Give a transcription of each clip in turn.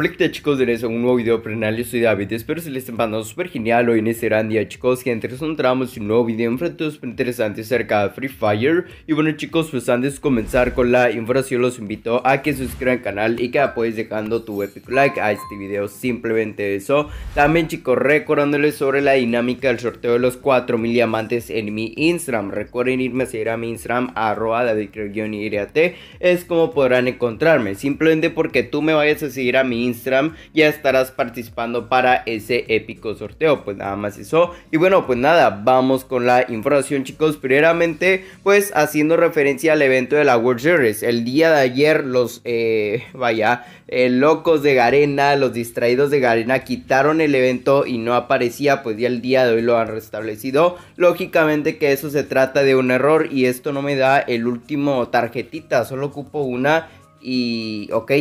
Hola chicos, de un nuevo video prenal, yo soy David, espero se les estén pasando súper genial hoy en este gran día chicos que entre encontramos un nuevo video enfrente súper interesante acerca de Free Fire y bueno chicos pues antes de comenzar con la información los invito a que se suscriban al canal y que apoyes dejando tu epic like a este video, simplemente eso también chicos recordándoles sobre la dinámica del sorteo de los 4000 diamantes en mi Instagram, recuerden irme a seguir a mi Instagram arroba es como podrán encontrarme, simplemente porque tú me vayas a seguir a mi Instagram ya estarás participando para ese épico sorteo. Pues nada más eso. Y bueno, pues nada, vamos con la información chicos. Primeramente, pues haciendo referencia al evento de la World Series. El día de ayer los, eh, vaya, eh, locos de Garena, los distraídos de Garena quitaron el evento y no aparecía. Pues ya el día de hoy lo han restablecido. Lógicamente que eso se trata de un error y esto no me da el último tarjetita. Solo ocupo una y ok,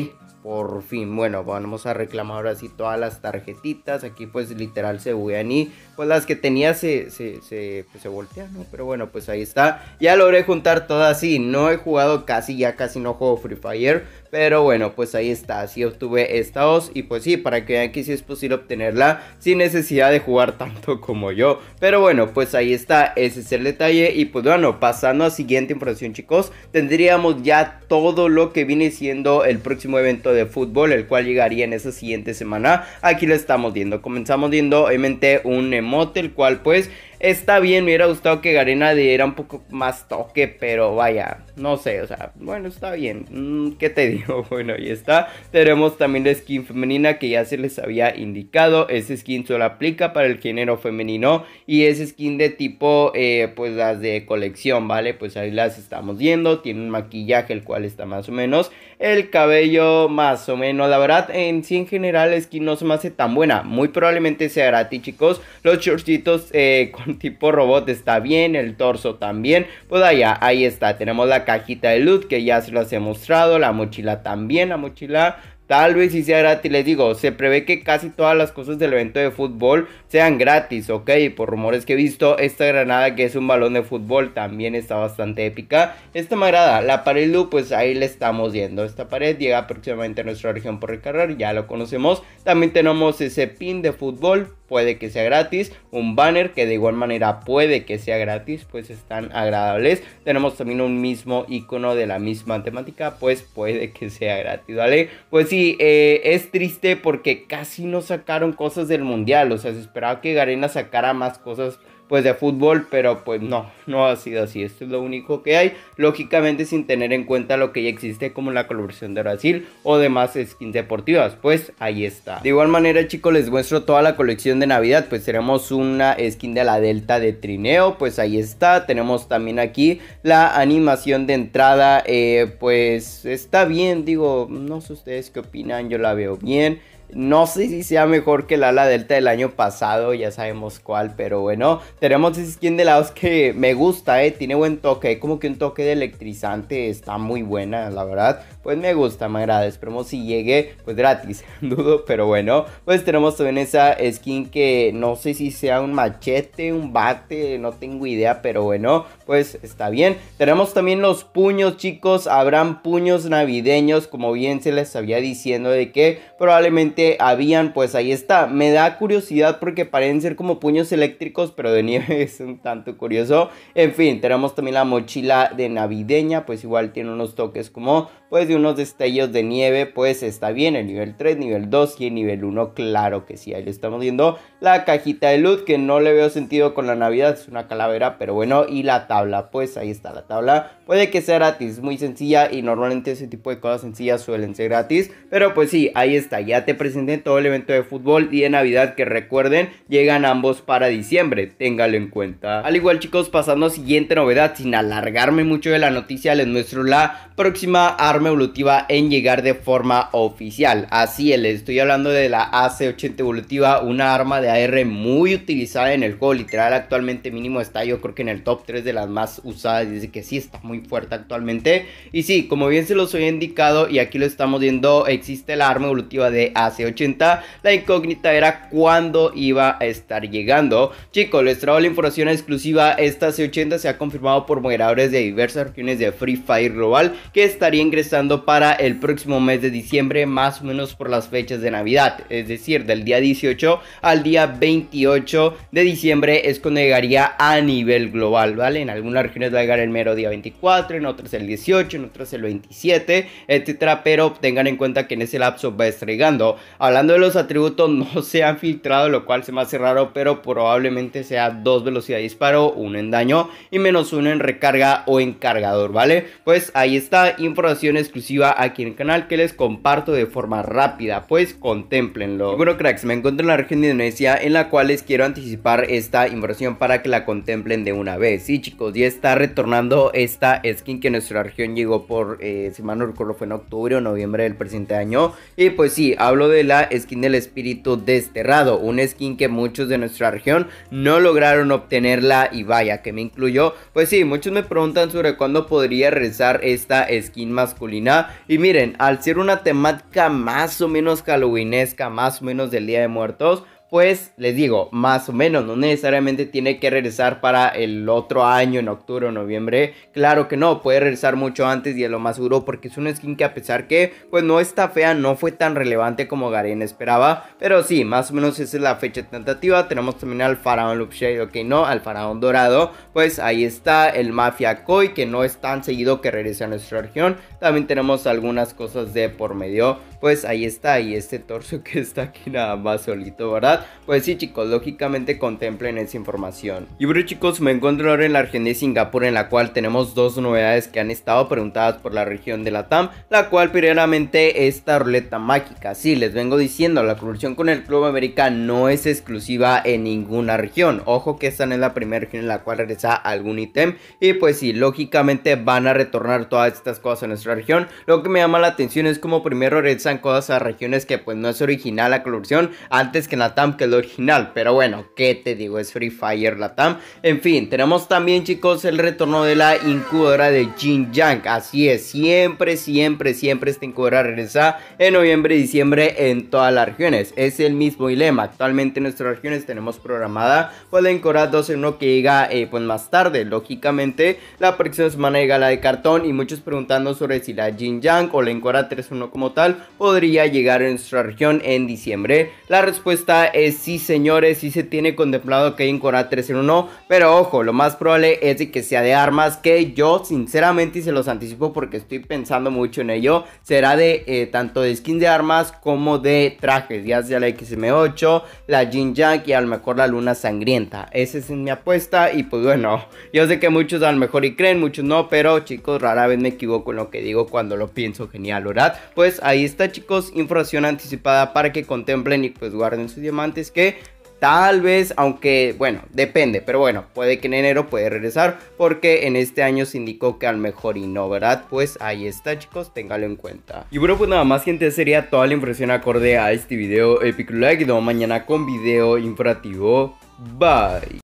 por fin, bueno, vamos a reclamar ahora sí todas las tarjetitas. Aquí pues literal se a y pues las que tenía se, se, se, pues, voltean, ¿no? Pero bueno, pues ahí está. Ya logré juntar todas, sí, no he jugado casi, ya casi no juego Free Fire, pero bueno, pues ahí está, así obtuve esta os y pues sí, para que vean que sí es posible obtenerla sin necesidad de jugar tanto como yo. Pero bueno, pues ahí está, ese es el detalle y pues bueno, pasando a siguiente información chicos, tendríamos ya todo lo que viene siendo el próximo evento de fútbol, el cual llegaría en esa siguiente semana. Aquí lo estamos viendo, comenzamos viendo obviamente un mote, el cual pues Está bien, me hubiera gustado que Garena diera un poco más toque, pero vaya, no sé, o sea, bueno, está bien. Mm, ¿Qué te digo? Bueno, ahí está. Tenemos también la skin femenina que ya se les había indicado. Ese skin solo aplica para el género femenino y es skin de tipo, eh, pues las de colección, ¿vale? Pues ahí las estamos viendo. Tiene un maquillaje, el cual está más o menos. El cabello, más o menos. La verdad, en sí en general, la skin no se me hace tan buena. Muy probablemente sea gratis, chicos. Los shortcitos eh, tipo robot está bien, el torso también. Pues allá, ahí está. Tenemos la cajita de luz que ya se las he mostrado, la mochila también, la mochila Tal vez si sea gratis, les digo, se prevé que casi todas las cosas del evento de fútbol sean gratis, ok, por rumores que he visto, esta granada que es un balón de fútbol también está bastante épica, esta me la pared luz, pues ahí le estamos viendo, esta pared llega aproximadamente a nuestra región por recargar, ya lo conocemos, también tenemos ese pin de fútbol, puede que sea gratis, un banner que de igual manera puede que sea gratis, pues están agradables. Tenemos también un mismo icono de la misma temática, pues puede que sea gratis, ¿vale? Pues sí, eh, es triste porque casi no sacaron cosas del mundial, o sea, se esperaba que Garena sacara más cosas pues de fútbol, pero pues no, no ha sido así. Esto es lo único que hay, lógicamente sin tener en cuenta lo que ya existe como la colaboración de Brasil o demás skins deportivas. Pues ahí está. De igual manera, chicos, les muestro toda la colección de Navidad. Pues tenemos una skin de la Delta de Trineo, pues ahí está. Tenemos también aquí la animación de entrada, eh, pues está bien, digo, no sé ustedes qué opinan, yo la veo bien. No sé si sea mejor que la ala delta del año pasado, ya sabemos cuál, pero bueno, tenemos ese skin de lados que me gusta, eh, tiene buen toque, como que un toque de electrizante, está muy buena, la verdad. Pues me gusta, me agrada, esperemos si llegue, pues gratis, dudo, pero bueno. Pues tenemos también esa skin que no sé si sea un machete, un bate, no tengo idea, pero bueno, pues está bien. Tenemos también los puños, chicos, habrán puños navideños, como bien se les había diciendo de que probablemente habían, pues ahí está. Me da curiosidad porque parecen ser como puños eléctricos, pero de nieve es un tanto curioso. En fin, tenemos también la mochila de navideña, pues igual tiene unos toques como, pues de unos destellos de nieve, pues está bien. El nivel 3, nivel 2 y el nivel 1, claro que sí, ahí lo estamos viendo la cajita de luz que no le veo sentido con la Navidad, es una calavera, pero bueno, y la tabla, pues ahí está la tabla, puede que sea gratis, muy sencilla y normalmente ese tipo de cosas sencillas suelen ser gratis, pero pues sí, ahí está, ya te presenté todo el evento de fútbol y de Navidad que recuerden, llegan ambos para diciembre, téngalo en cuenta. Al igual chicos, pasando a siguiente novedad, sin alargarme mucho de la noticia, les muestro la próxima arma evolutiva en llegar de forma oficial, así es, les estoy hablando de la AC80 evolutiva, una arma de AR muy utilizada en el juego. Literal, actualmente mínimo está yo creo que en el top 3 de las más usadas. Dice que sí está muy fuerte actualmente. Y sí, como bien se los había indicado y aquí lo estamos viendo, existe la arma evolutiva de AC80. La incógnita era cuándo iba a estar llegando. Chicos, les traigo la información exclusiva. Esta AC80 se ha confirmado por moderadores de diversas regiones de Free Fire Global que estaría ingresando para el próximo mes de diciembre, más o menos por las fechas de Navidad. Es decir, del día 18 al día 28 de diciembre es cuando llegaría a nivel global, ¿vale? En algunas regiones va a llegar el mero día 24, en otras el 18, en otras el 27, etcétera, pero tengan en cuenta que en ese lapso va estregando. Hablando de los atributos, no se han filtrado, lo cual se me hace raro, pero probablemente sea dos velocidades de disparo, uno en daño y menos uno en recarga o en cargador, ¿vale? Pues ahí está información exclusiva aquí en el canal que les comparto de forma rápida, pues contemplenlo. Y bueno, cracks, me encuentro en la región de Indonesia en la cual les quiero anticipar esta inversión para que la contemplen de una vez. Sí, chicos, ya está retornando esta skin que nuestra región llegó por, eh, si mal no recuerdo, fue en octubre o noviembre del presente año. Y pues sí, hablo de la skin del espíritu desterrado, una skin que muchos de nuestra región no lograron obtenerla y vaya, que me incluyó. Pues sí, muchos me preguntan sobre cuándo podría regresar esta skin masculina. Y miren, al ser una temática más o menos halloweenesca, más o menos del Día de Muertos, pues les digo, más o menos, no necesariamente tiene que regresar para el otro año, en octubre o noviembre. Claro que no, puede regresar mucho antes y es lo más duro porque es una skin que a pesar que pues no está fea, no fue tan relevante como Garen esperaba. Pero sí, más o menos esa es la fecha tentativa. Tenemos también al faraón shade. ok, no, al faraón dorado. Pues ahí está el Mafia Koi que no es tan seguido que regrese a nuestra región. También tenemos algunas cosas de por medio pues ahí está, y este torso que está aquí nada más solito, ¿verdad? Pues sí chicos, lógicamente contemplen esa información. Y bueno chicos, me encuentro ahora en la región de Singapur en la cual tenemos dos novedades que han estado preguntadas por la región de la TAM, la cual primeramente esta ruleta mágica, sí, les vengo diciendo, la corrupción con el Club América no es exclusiva en ninguna región, ojo que esta en es la primera región en la cual regresa algún ítem y pues sí, lógicamente van a retornar todas estas cosas a nuestra región, lo que me llama la atención es como primero regresa en cosas a regiones que pues no es original la colusión antes que la TAM que es original. Pero bueno, ¿qué te digo? Es Free Fire la TAM. En fin, tenemos también chicos el retorno de la incubadora de Jin Yang. Así es, siempre, siempre, siempre esta incubadora regresa en noviembre y diciembre en todas las regiones. Es el mismo dilema. Actualmente en nuestras regiones tenemos programada pues la incubadora 2 que llega eh, pues más tarde. Lógicamente la próxima semana llega la de cartón y muchos preguntando sobre si la Jin Yang o la incubadora 31 como tal podría llegar a nuestra región en diciembre? La respuesta es sí, señores, sí se tiene contemplado que hay un en 301, pero ojo, lo más probable es de que sea de armas que yo sinceramente y se los anticipo porque estoy pensando mucho en ello, será de eh, tanto de skin de armas como de trajes, ya sea la XM8, la Jin Jack y a lo mejor la Luna Sangrienta. Esa es mi apuesta y pues bueno, yo sé que muchos a lo mejor y creen, muchos no, pero chicos, rara vez me equivoco en lo que digo cuando lo pienso genial, ¿verdad? Pues ahí está chicos, información anticipada para que contemplen y pues guarden sus diamantes que Tal vez, aunque bueno, depende, pero bueno, puede que en enero puede regresar porque en este año se indicó que al mejor y no, ¿verdad? Pues ahí está chicos, téngalo en cuenta. Y bueno, pues nada más gente, sería toda la información acorde a este video. Epic like, y mañana con video infrativo. Bye.